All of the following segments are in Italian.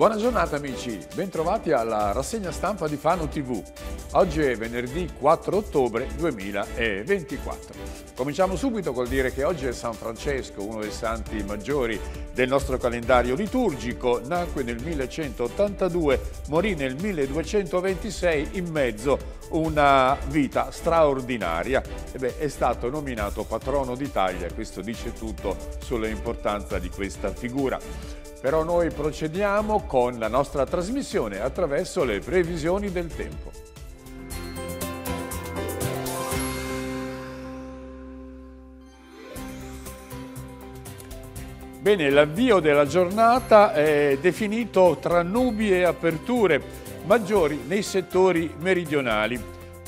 Buona giornata amici, bentrovati alla rassegna stampa di Fano TV. Oggi è venerdì 4 ottobre 2024. Cominciamo subito col dire che oggi è San Francesco, uno dei santi maggiori del nostro calendario liturgico. Nacque nel 1182, morì nel 1226 in mezzo una vita straordinaria. Beh, è stato nominato patrono d'Italia, questo dice tutto sull'importanza di questa figura. Però noi procediamo con la nostra trasmissione attraverso le previsioni del tempo. Bene, l'avvio della giornata è definito tra nubi e aperture maggiori nei settori meridionali.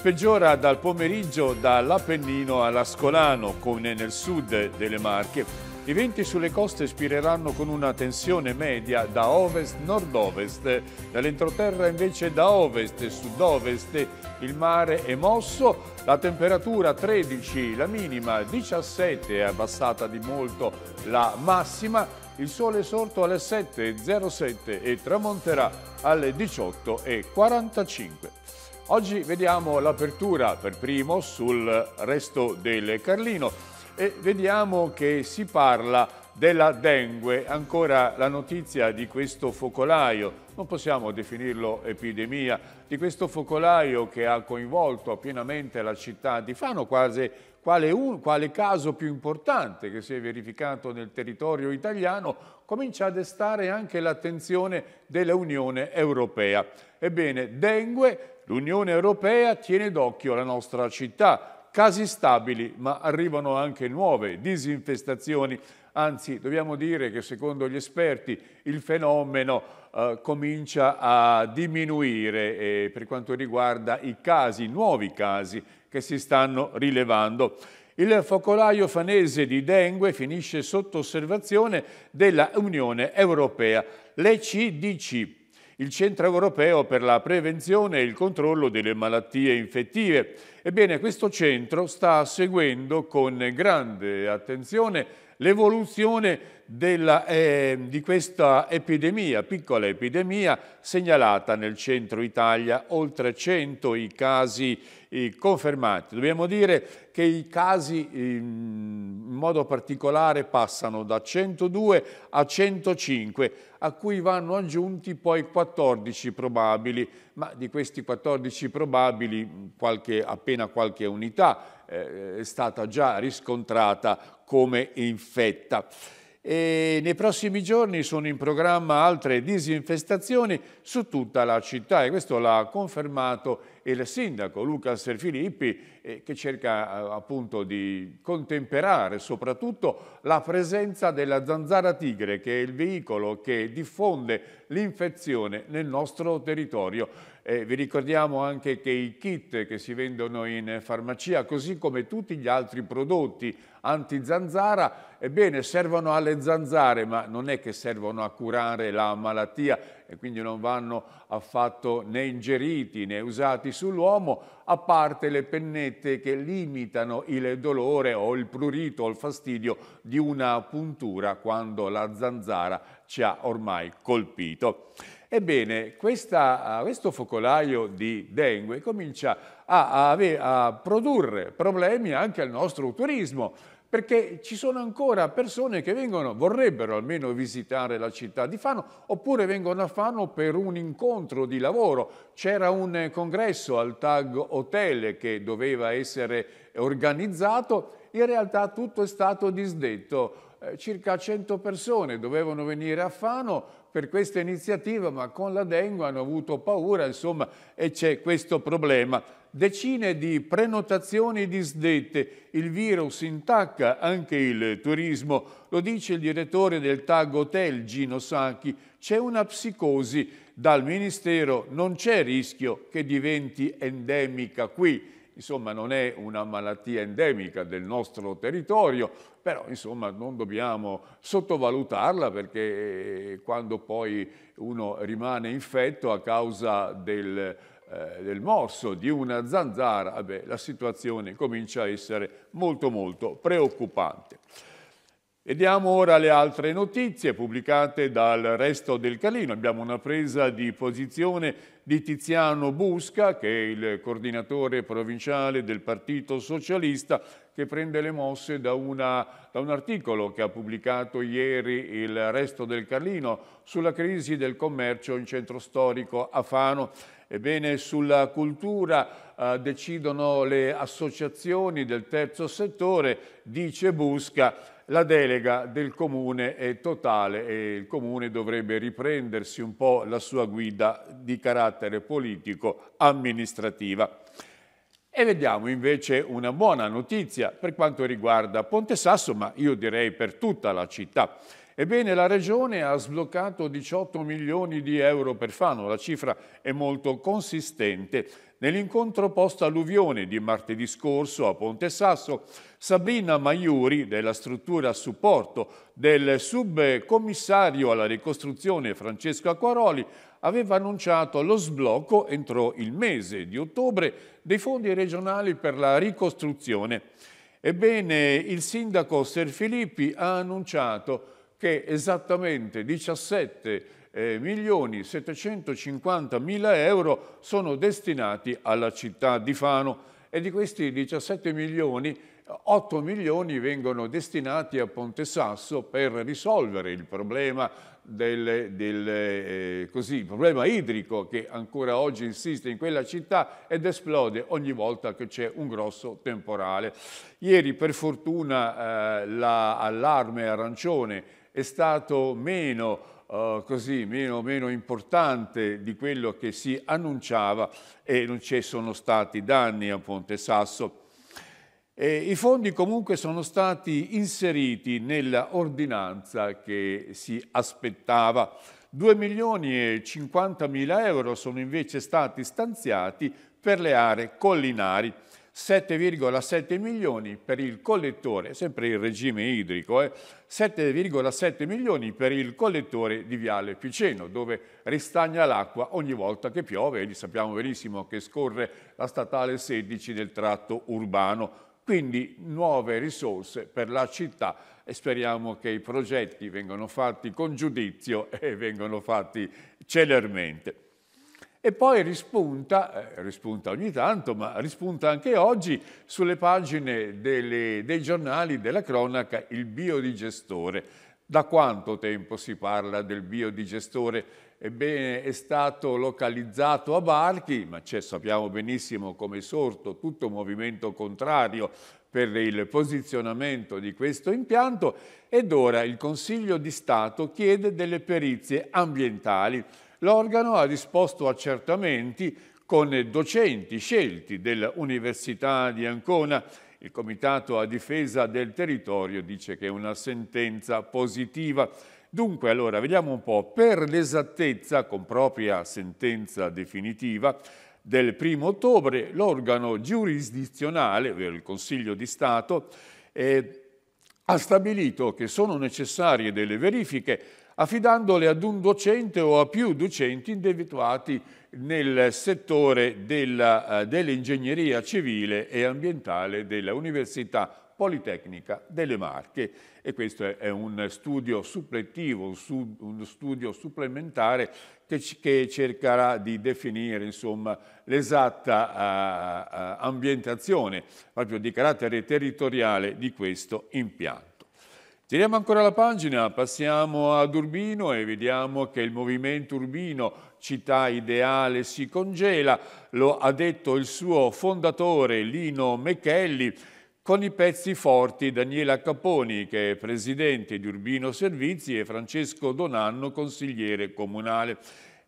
Peggiora dal pomeriggio dall'Appennino all'Ascolano, come nel sud delle Marche i venti sulle coste spireranno con una tensione media da ovest-nord-ovest, dall'entroterra invece da ovest-sud-ovest, il mare è mosso, la temperatura 13, la minima 17 è abbassata di molto la massima, il sole è sorto alle 7.07 e tramonterà alle 18.45. Oggi vediamo l'apertura per primo sul resto del Carlino. E vediamo che si parla della dengue, ancora la notizia di questo focolaio, non possiamo definirlo epidemia, di questo focolaio che ha coinvolto pienamente la città di Fano, quasi quale, un, quale, caso più importante che si è verificato nel territorio italiano, comincia a destare anche l'attenzione dell'Unione Europea. Ebbene, dengue, l'Unione Europea tiene d'occhio la nostra città, casi stabili, ma arrivano anche nuove disinfestazioni. Anzi, dobbiamo dire che secondo gli esperti il fenomeno eh, comincia a diminuire eh, per quanto riguarda i casi, i nuovi casi che si stanno rilevando. Il focolaio fanese di dengue finisce sotto osservazione della Unione Europea, l'ECDC, il Centro Europeo per la Prevenzione e il Controllo delle Malattie Infettive. Ebbene, questo centro sta seguendo con grande attenzione l'evoluzione eh, di questa epidemia, piccola epidemia, segnalata nel centro Italia, oltre 100 i casi eh, confermati. Dobbiamo dire che i casi in modo particolare passano da 102 a 105, a cui vanno aggiunti poi 14 probabili, ma di questi 14 probabili qualche, appena qualche unità eh, è stata già riscontrata come infetta. E nei prossimi giorni sono in programma altre disinfestazioni su tutta la città e questo l'ha confermato il il sindaco Lucas Serfilippi eh, che cerca eh, appunto di contemperare soprattutto la presenza della zanzara tigre che è il veicolo che diffonde l'infezione nel nostro territorio. Eh, vi ricordiamo anche che i kit che si vendono in farmacia, così come tutti gli altri prodotti anti-zanzara, ebbene servono alle zanzare, ma non è che servono a curare la malattia e quindi non vanno affatto né ingeriti né usati sull'uomo, a parte le pennette che limitano il dolore o il prurito o il fastidio di una puntura quando la zanzara ci ha ormai colpito. Ebbene, questa, ah, questo focolaio di dengue comincia a, a, a produrre problemi anche al nostro turismo, perché ci sono ancora persone che vengono, vorrebbero almeno visitare la città di Fano, oppure vengono a Fano per un incontro di lavoro. C'era un congresso al Tag Hotel che doveva essere organizzato, in realtà tutto è stato disdetto. Eh, circa 100 persone dovevano venire a Fano, per questa iniziativa, ma con la dengue hanno avuto paura, insomma, e c'è questo problema. Decine di prenotazioni disdette, il virus intacca anche il turismo, lo dice il direttore del Tag Hotel Gino Sacchi, c'è una psicosi, dal Ministero non c'è rischio che diventi endemica qui, insomma non è una malattia endemica del nostro territorio, però insomma non dobbiamo sottovalutarla perché eh, quando poi uno rimane infetto a causa del, eh, del morso di una zanzara, vabbè, eh la situazione comincia a essere molto molto preoccupante. Vediamo ora le altre notizie pubblicate dal resto del Calino. Abbiamo una presa di posizione di Tiziano Busca, che è il coordinatore provinciale del Partito Socialista, che prende le mosse da, una, da un articolo che ha pubblicato ieri il Resto del Carlino sulla crisi del commercio in centro storico a Fano. Ebbene, sulla cultura eh, decidono le associazioni del terzo settore, dice Busca, la delega del Comune è totale e il Comune dovrebbe riprendersi un po' la sua guida di carattere politico-amministrativa. E vediamo invece una buona notizia per quanto riguarda Ponte Sasso, ma io direi per tutta la città. Ebbene, la Regione ha sbloccato 18 milioni di euro per Fano, la cifra è molto consistente. Nell'incontro post-alluvione di martedì scorso a Ponte Sasso, Sabrina Maiuri, della struttura a supporto del subcommissario alla ricostruzione Francesco Acquaroli, aveva annunciato lo sblocco entro il mese di ottobre dei fondi regionali per la ricostruzione. Ebbene, il sindaco Ser Filippi ha annunciato che esattamente 17 eh, milioni 750 mila euro sono destinati alla città di Fano e di questi 17 milioni 8 milioni vengono destinati a Ponte Sasso per risolvere il problema, del, del, eh, così, il problema, idrico che ancora oggi insiste in quella città ed esplode ogni volta che c'è un grosso temporale. Ieri per fortuna eh, l'allarme arancione è stato meno Uh, così meno, meno, importante di quello che si annunciava e non ci sono stati danni a Ponte Sasso. E I fondi comunque sono stati inseriti nell'ordinanza che si aspettava. 2 milioni e 50 mila euro sono invece stati stanziati per le aree collinari. 7,7 milioni per il collettore, sempre il regime idrico, eh? 7,7 milioni per il collettore di Viale Piceno, dove ristagna l'acqua ogni volta che piove, e sappiamo benissimo che scorre la statale 16 del tratto urbano. Quindi nuove risorse per la città e speriamo che i progetti vengano fatti con giudizio e vengano fatti celermente e poi rispunta, eh, rispunta ogni tanto, ma rispunta anche oggi sulle pagine delle, dei giornali della cronaca il biodigestore. Da quanto tempo si parla del biodigestore? Ebbene, è stato localizzato a Barchi, ma sappiamo benissimo come è sorto tutto un movimento contrario per il posizionamento di questo impianto ed ora il Consiglio di Stato chiede delle perizie ambientali L'organo ha disposto accertamenti con docenti scelti dell'Università di Ancona. Il Comitato a difesa del territorio dice che è una sentenza positiva. Dunque, allora, vediamo un po', per l'esattezza, con propria sentenza definitiva, del 1 ottobre l'organo giurisdizionale, ovvero il Consiglio di Stato, eh, ha stabilito che sono necessarie delle verifiche affidandole ad un docente o a più docenti individuati nel settore eh, dell'ingegneria civile e ambientale dell'Università Politecnica delle Marche. E questo è un studio supplettivo, un, studio supplementare che, che cercherà di definire l'esatta uh, uh, ambientazione proprio di carattere territoriale di questo impianto. Tiriamo ancora la pagina, passiamo ad Urbino e vediamo che il movimento Urbino città ideale si congela, lo ha detto il suo fondatore Lino Mechelli, con i pezzi forti Daniela Caponi, che è presidente di Urbino Servizi, e Francesco Donanno, consigliere comunale.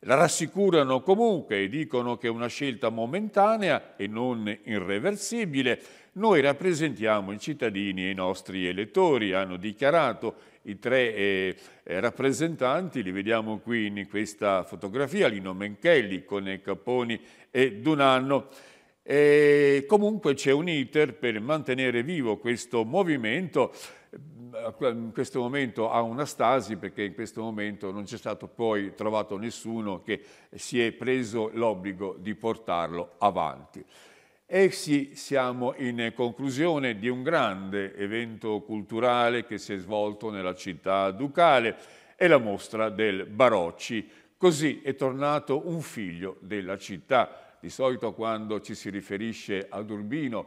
La rassicurano comunque e dicono che è una scelta momentanea e non irreversibile, noi rappresentiamo i cittadini e i nostri elettori, hanno dichiarato i tre eh, rappresentanti, li vediamo qui in questa fotografia, Lino Menchelli, Cone Caponi e Dunanno. E comunque c'è un iter per mantenere vivo questo movimento, in questo momento ha una stasi perché in questo momento non c'è stato poi trovato nessuno che si è preso l'obbligo di portarlo avanti. E sì, siamo in conclusione di un grande evento culturale che si è svolto nella città ducale, è la mostra del Barocci. Così è tornato un figlio della città. Di solito quando ci si riferisce ad Urbino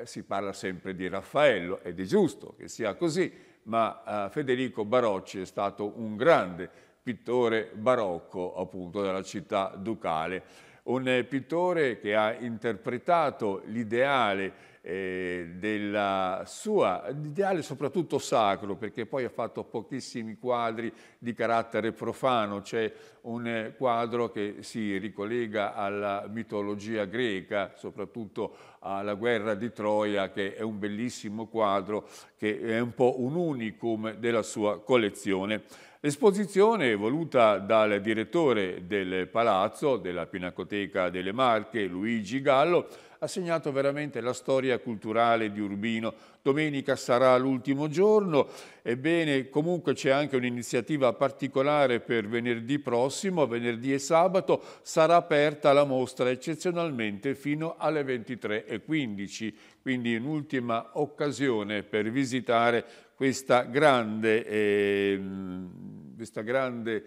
eh, si parla sempre di Raffaello ed è giusto che sia così, ma eh, Federico Barocci è stato un grande pittore barocco appunto della città ducale. Un pittore che ha interpretato l'ideale eh, della sua, l'ideale soprattutto sacro, perché poi ha fatto pochissimi quadri di carattere profano, c'è un quadro che si ricollega alla mitologia greca, soprattutto alla guerra di Troia, che è un bellissimo quadro, che è un po' un unicum della sua collezione. L'esposizione voluta dal direttore del palazzo della Pinacoteca delle Marche, Luigi Gallo, ha segnato veramente la storia culturale di Urbino. Domenica sarà l'ultimo giorno, ebbene comunque c'è anche un'iniziativa particolare per venerdì prossimo, venerdì e sabato sarà aperta la mostra eccezionalmente fino alle 23.15, quindi un'ultima occasione per visitare questa grande, eh, questa grande,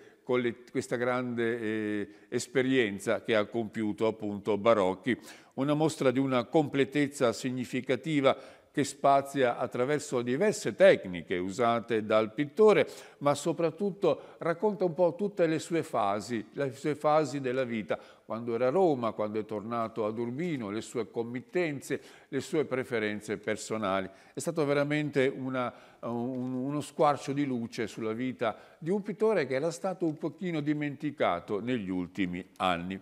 questa grande eh, esperienza che ha compiuto appunto Barocchi, una mostra di una completezza significativa che spazia attraverso diverse tecniche usate dal pittore, ma soprattutto racconta un po' tutte le sue fasi, le sue fasi della vita, quando era a Roma, quando è tornato ad Urbino, le sue committenze, le sue preferenze personali. È stato veramente una, un, uno squarcio di luce sulla vita di un pittore che era stato un pochino dimenticato negli ultimi anni.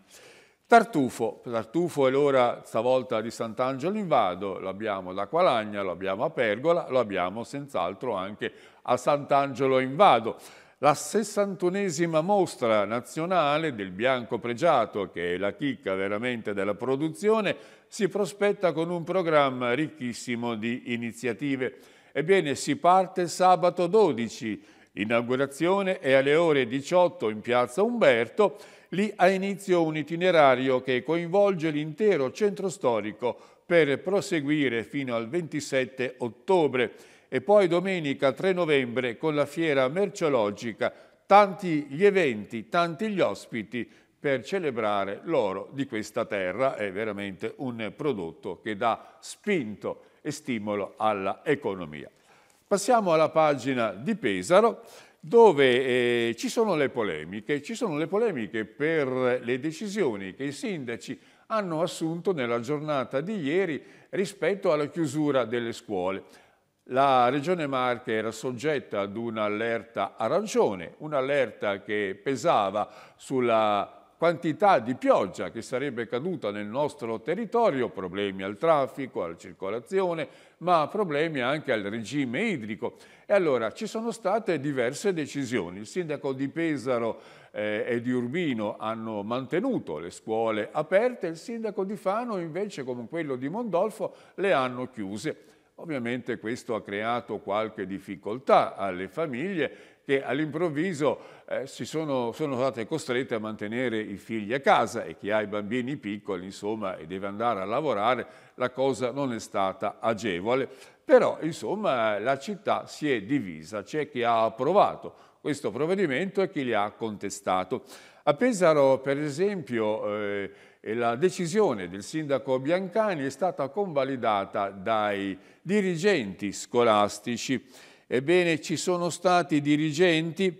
Tartufo, Tartufo è l'ora stavolta di Sant'Angelo in Vado, lo abbiamo da Qualagna, lo abbiamo a Pergola, lo abbiamo senz'altro anche a Sant'Angelo in Vado. La 61esima mostra nazionale del bianco pregiato, che è la chicca veramente della produzione, si prospetta con un programma ricchissimo di iniziative. Ebbene, si parte sabato 12, inaugurazione è alle ore 18 in piazza Umberto Lì ha inizio un itinerario che coinvolge l'intero centro storico per proseguire fino al 27 ottobre e poi domenica 3 novembre con la fiera merceologica. Tanti gli eventi, tanti gli ospiti per celebrare l'oro di questa terra. È veramente un prodotto che dà spinto e stimolo all'economia. Passiamo alla pagina di Pesaro dove eh, ci sono le polemiche, ci sono le polemiche per le decisioni che i sindaci hanno assunto nella giornata di ieri rispetto alla chiusura delle scuole. La Regione Marche era soggetta ad un'allerta arancione, un'allerta che pesava sulla quantità di pioggia che sarebbe caduta nel nostro territorio, problemi al traffico, alla circolazione, ma problemi anche al regime idrico. E allora ci sono state diverse decisioni. Il sindaco di Pesaro eh, e di Urbino hanno mantenuto le scuole aperte, il sindaco di Fano invece, come quello di Mondolfo, le hanno chiuse. Ovviamente questo ha creato qualche difficoltà alle famiglie che all'improvviso eh, sono, sono, state costrette a mantenere i figli a casa e chi ha i bambini piccoli, insomma, e deve andare a lavorare, la cosa non è stata agevole. Però, insomma, la città si è divisa, c'è chi ha approvato questo provvedimento e chi li ha contestato. A Pesaro, per esempio, eh, la decisione del sindaco Biancani è stata convalidata dai dirigenti scolastici Ebbene, ci sono stati dirigenti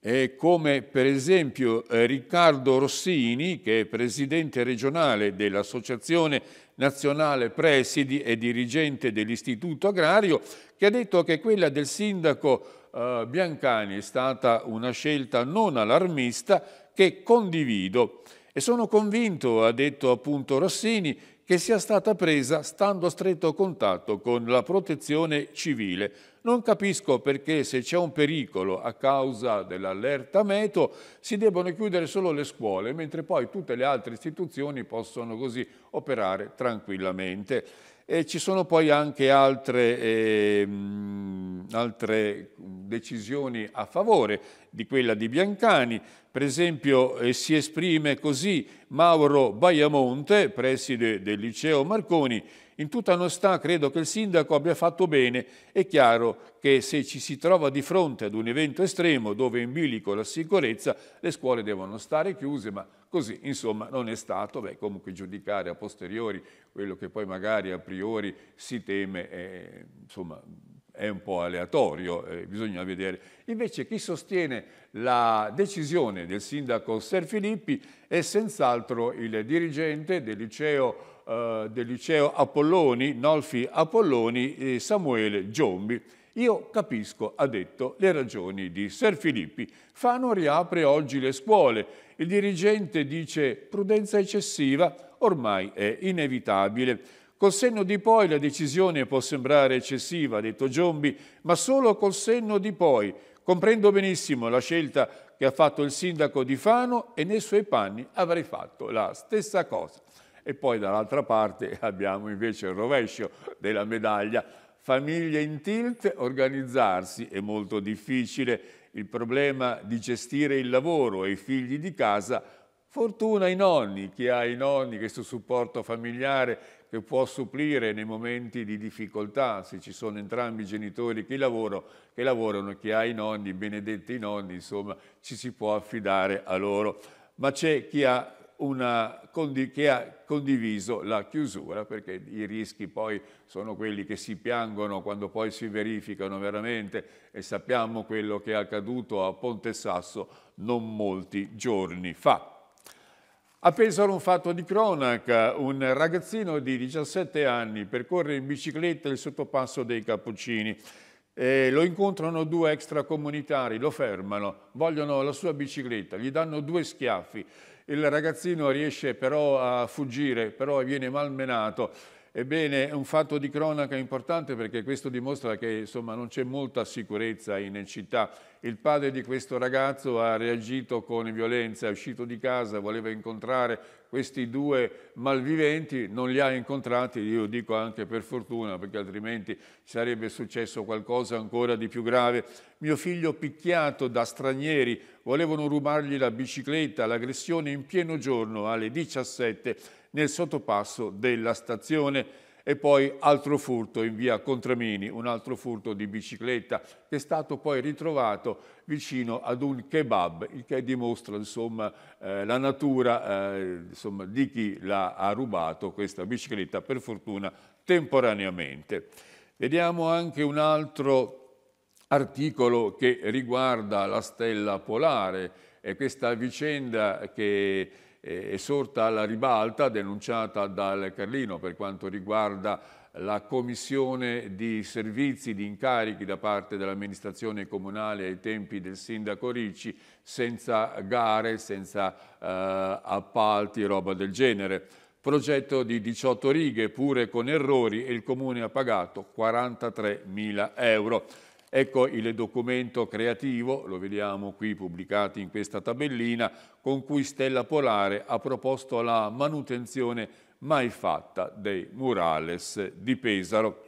eh, come per esempio eh, Riccardo Rossini, che è presidente regionale dell'Associazione Nazionale Presidi e dirigente dell'Istituto Agrario, che ha detto che quella del sindaco eh, Biancani è stata una scelta non allarmista che condivido. E sono convinto, ha detto appunto Rossini, che sia stata presa stando a stretto contatto con la protezione civile. Non capisco perché se c'è un pericolo a causa dell'allerta meteo si debbano chiudere solo le scuole, mentre poi tutte le altre istituzioni possono così operare tranquillamente. E ci sono poi anche altre, eh, altre decisioni a favore di quella di Biancani. Per esempio eh, si esprime così Mauro Baiamonte, preside del liceo Marconi, in tutta onestà credo che il sindaco abbia fatto bene, è chiaro che se ci si trova di fronte ad un evento estremo dove è in bilico la sicurezza, le scuole devono stare chiuse, ma così insomma non è stato, beh comunque giudicare a posteriori quello che poi magari a priori si teme, è, insomma è un po' aleatorio, eh, bisogna vedere. Invece chi sostiene la decisione del sindaco Ser Filippi è senz'altro il dirigente del liceo, eh, del liceo Apolloni, Nolfi Apolloni, eh, Samuele Giombi. Io capisco, ha detto, le ragioni di Ser Filippi. Fano riapre oggi le scuole. Il dirigente dice prudenza eccessiva ormai è inevitabile. Col senno di poi la decisione può sembrare eccessiva, ha detto Giombi, ma solo col senno di poi. Comprendo benissimo la scelta che ha fatto il sindaco di Fano e nei suoi panni avrei fatto la stessa cosa. E poi dall'altra parte abbiamo invece il rovescio della medaglia. Famiglie in tilt, organizzarsi è molto difficile. Il problema di gestire il lavoro e i figli di casa Fortuna ai nonni, chi ha i nonni, questo supporto familiare che può supplire nei momenti di difficoltà, se ci sono entrambi i genitori che, lavoro, che lavorano, che ha i nonni, benedetti i nonni, insomma, ci si può affidare a loro. Ma c'è chi ha una, che ha condiviso la chiusura, perché i rischi poi sono quelli che si piangono quando poi si verificano veramente e sappiamo quello che è accaduto a Ponte Sasso non molti giorni fa. A Pesaro un fatto di cronaca, un ragazzino di 17 anni percorre in bicicletta il sottopasso dei Cappuccini. E lo incontrano due extracomunitari, lo fermano, vogliono la sua bicicletta, gli danno due schiaffi. Il ragazzino riesce però a fuggire, però viene malmenato Ebbene, è un fatto di cronaca importante perché questo dimostra che insomma, non c'è molta sicurezza in città. Il padre di questo ragazzo ha reagito con violenza, è uscito di casa, voleva incontrare questi due malviventi, non li ha incontrati, io dico anche per fortuna perché altrimenti sarebbe successo qualcosa ancora di più grave. Mio figlio picchiato da stranieri, volevano rubargli la bicicletta, l'aggressione in pieno giorno alle 17 nel sottopasso della stazione. E poi altro furto in via Contramini, un altro furto di bicicletta che è stato poi ritrovato vicino ad un kebab, il che dimostra insomma, eh, la natura eh, insomma, di chi l'ha rubato questa bicicletta, per fortuna temporaneamente. Vediamo anche un altro articolo che riguarda la stella polare e questa vicenda che eh, esorta alla ribalta denunciata dal Carlino per quanto riguarda la commissione di servizi, di incarichi da parte dell'amministrazione comunale ai tempi del sindaco Ricci senza gare, senza eh, appalti e roba del genere. Progetto di 18 righe pure con errori e il comune ha pagato 43 mila euro. Ecco il documento creativo, lo vediamo qui pubblicato in questa tabellina, con cui Stella Polare ha proposto la manutenzione mai fatta dei murales di Pesaro.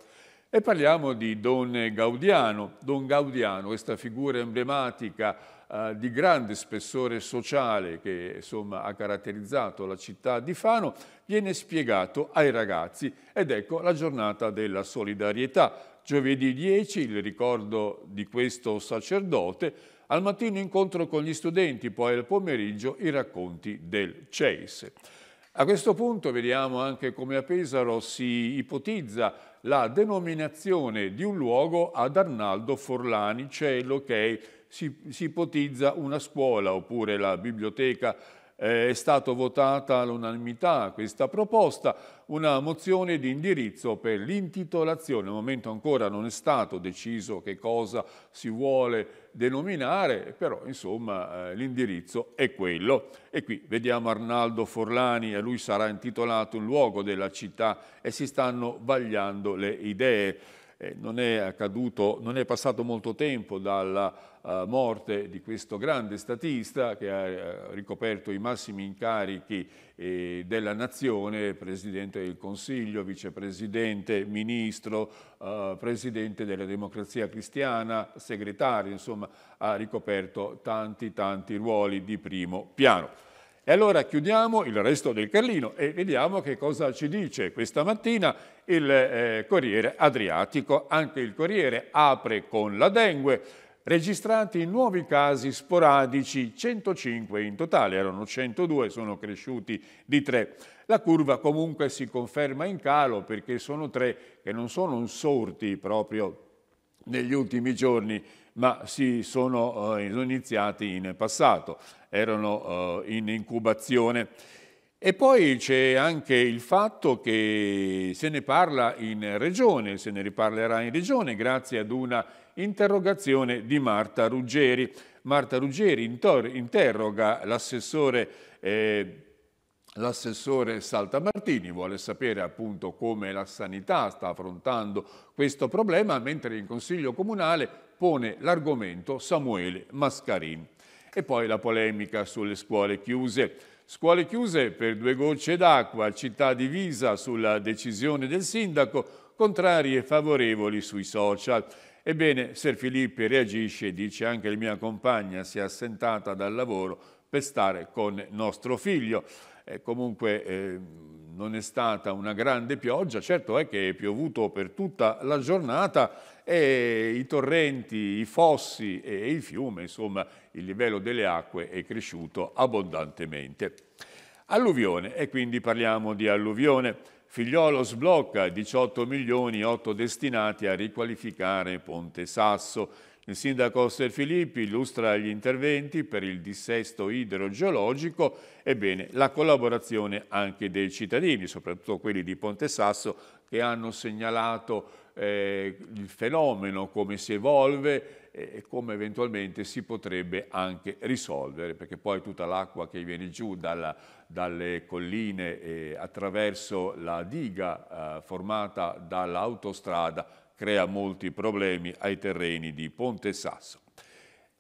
E parliamo di Don Gaudiano. Don Gaudiano, questa figura emblematica eh, di grande spessore sociale che insomma, ha caratterizzato la città di Fano, viene spiegato ai ragazzi ed ecco la giornata della solidarietà. Giovedì 10, il ricordo di questo sacerdote, al mattino incontro con gli studenti, poi al pomeriggio i racconti del CEIS. A questo punto vediamo anche come a Pesaro si ipotizza la denominazione di un luogo ad Arnaldo Forlani, cioè l'Okei, si, si ipotizza una scuola oppure la biblioteca eh, è stata votata all'unanimità questa proposta, una mozione di indirizzo per l'intitolazione. Al momento ancora non è stato deciso che cosa si vuole denominare, però insomma eh, l'indirizzo è quello. E qui vediamo Arnaldo Forlani, a lui sarà intitolato un luogo della città e si stanno vagliando le idee. Eh, non, è accaduto, non è passato molto tempo dalla eh, morte di questo grande statista che ha eh, ricoperto i massimi incarichi della nazione, presidente del Consiglio, vicepresidente, ministro, presidente della democrazia cristiana, segretario, insomma ha ricoperto tanti tanti ruoli di primo piano. E allora chiudiamo il resto del Carlino e vediamo che cosa ci dice questa mattina il eh, Corriere Adriatico. Anche il Corriere apre con la dengue, registrati nuovi casi sporadici, 105 in totale, erano 102, sono cresciuti di 3. La curva comunque si conferma in calo perché sono tre che non sono insorti proprio negli ultimi giorni, ma si sono eh, iniziati in passato, erano eh, in incubazione. E poi c'è anche il fatto che se ne parla in regione, se ne riparlerà in regione grazie ad una interrogazione di Marta Ruggeri. Marta Ruggeri interroga l'assessore eh, L'assessore Saltamartini vuole sapere appunto come la sanità sta affrontando questo problema, mentre in Consiglio Comunale pone l'argomento Samuele Mascarin. E poi la polemica sulle scuole chiuse. Scuole chiuse per due gocce d'acqua, città divisa sulla decisione del sindaco, contrari e favorevoli sui social. Ebbene, Ser Filippi reagisce e dice anche la mia compagna si è assentata dal lavoro per stare con nostro figlio. Eh, comunque eh, non è stata una grande pioggia, certo è che è piovuto per tutta la giornata e i torrenti, i fossi e il fiume, insomma il livello delle acque è cresciuto abbondantemente. Alluvione, e quindi parliamo di alluvione. Figliolo sblocca 18 milioni 8 destinati a riqualificare Ponte Sasso. Il sindaco Ser Filippi illustra gli interventi per il dissesto idrogeologico ebbene la collaborazione anche dei cittadini, soprattutto quelli di Ponte Sasso, che hanno segnalato eh, il fenomeno, come si evolve e come eventualmente si potrebbe anche risolvere, perché poi tutta l'acqua che viene giù dalla, dalle colline eh, attraverso la diga eh, formata dall'autostrada crea molti problemi ai terreni di Ponte Sasso.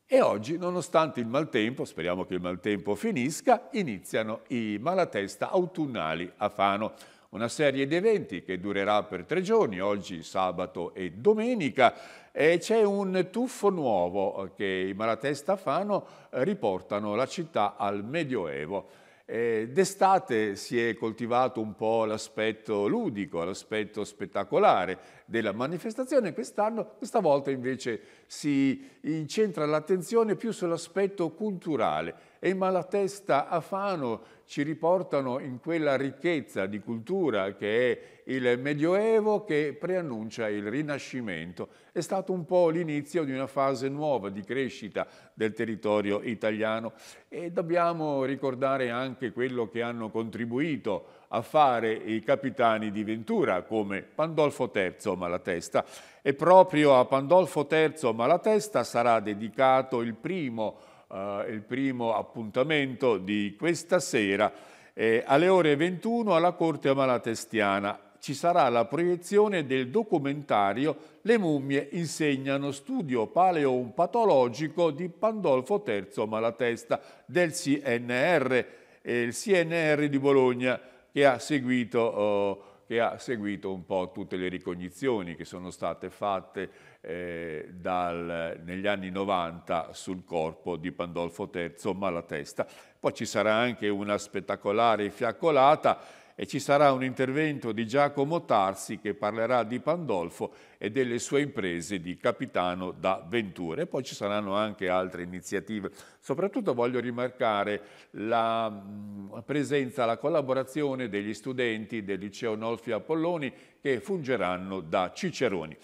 E oggi, nonostante il maltempo, speriamo che il maltempo finisca, iniziano i malatesta autunnali a Fano una serie di eventi che durerà per tre giorni, oggi sabato e domenica, e c'è un tuffo nuovo eh, che i Malatesta fanno, eh, riportano la città al Medioevo. D'estate si è coltivato un po' l'aspetto ludico, l'aspetto spettacolare della manifestazione, quest'anno, questa volta invece si incentra l'attenzione più sull'aspetto culturale e Malatesta Afano ci riportano in quella ricchezza di cultura che è il Medioevo che preannuncia il Rinascimento. È stato un po' l'inizio di una fase nuova di crescita del territorio italiano e dobbiamo ricordare anche quello che hanno contribuito a fare i capitani di Ventura come Pandolfo III Malatesta e proprio a Pandolfo III Malatesta sarà dedicato il primo eh, il primo appuntamento di questa sera eh, alle ore 21 alla Corte Malatestiana. Ci sarà la proiezione del documentario Le mummie insegnano studio paleompatologico di Pandolfo III Malatesta del CNR, eh, il CNR di Bologna che ha seguito eh, che ha seguito un po' tutte le ricognizioni che sono state fatte eh, dal, negli anni 90 sul corpo di Pandolfo III Malatesta. Poi ci sarà anche una spettacolare fiaccolata e ci sarà un intervento di Giacomo Tarsi che parlerà di Pandolfo e delle sue imprese di capitano da Ventura. E poi ci saranno anche altre iniziative. Soprattutto voglio rimarcare la mm, presenza, la collaborazione degli studenti del liceo Nolfi Apolloni che fungeranno da ciceroni.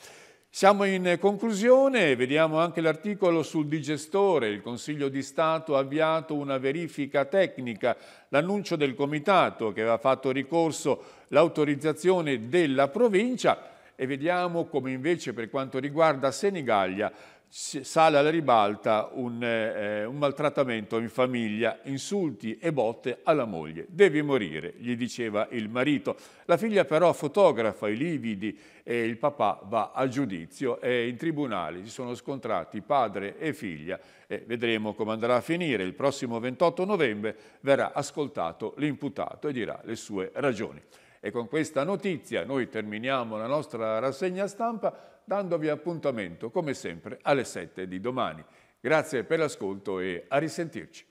Siamo in conclusione, vediamo anche l'articolo sul digestore. Il Consiglio di Stato ha avviato una verifica tecnica. L'annuncio del Comitato che aveva fatto ricorso l'autorizzazione della provincia e vediamo come invece per quanto riguarda Senigallia sale alla ribalta un, eh, eh, un, maltrattamento in famiglia, insulti e botte alla moglie. Devi morire, gli diceva il marito. La figlia però fotografa i lividi e il papà va a giudizio e in tribunale si sono scontrati padre e figlia e vedremo come andrà a finire. Il prossimo 28 novembre verrà ascoltato l'imputato e dirà le sue ragioni. E con questa notizia noi terminiamo la nostra rassegna stampa dandovi appuntamento, come sempre, alle 7 di domani. Grazie per l'ascolto e a risentirci.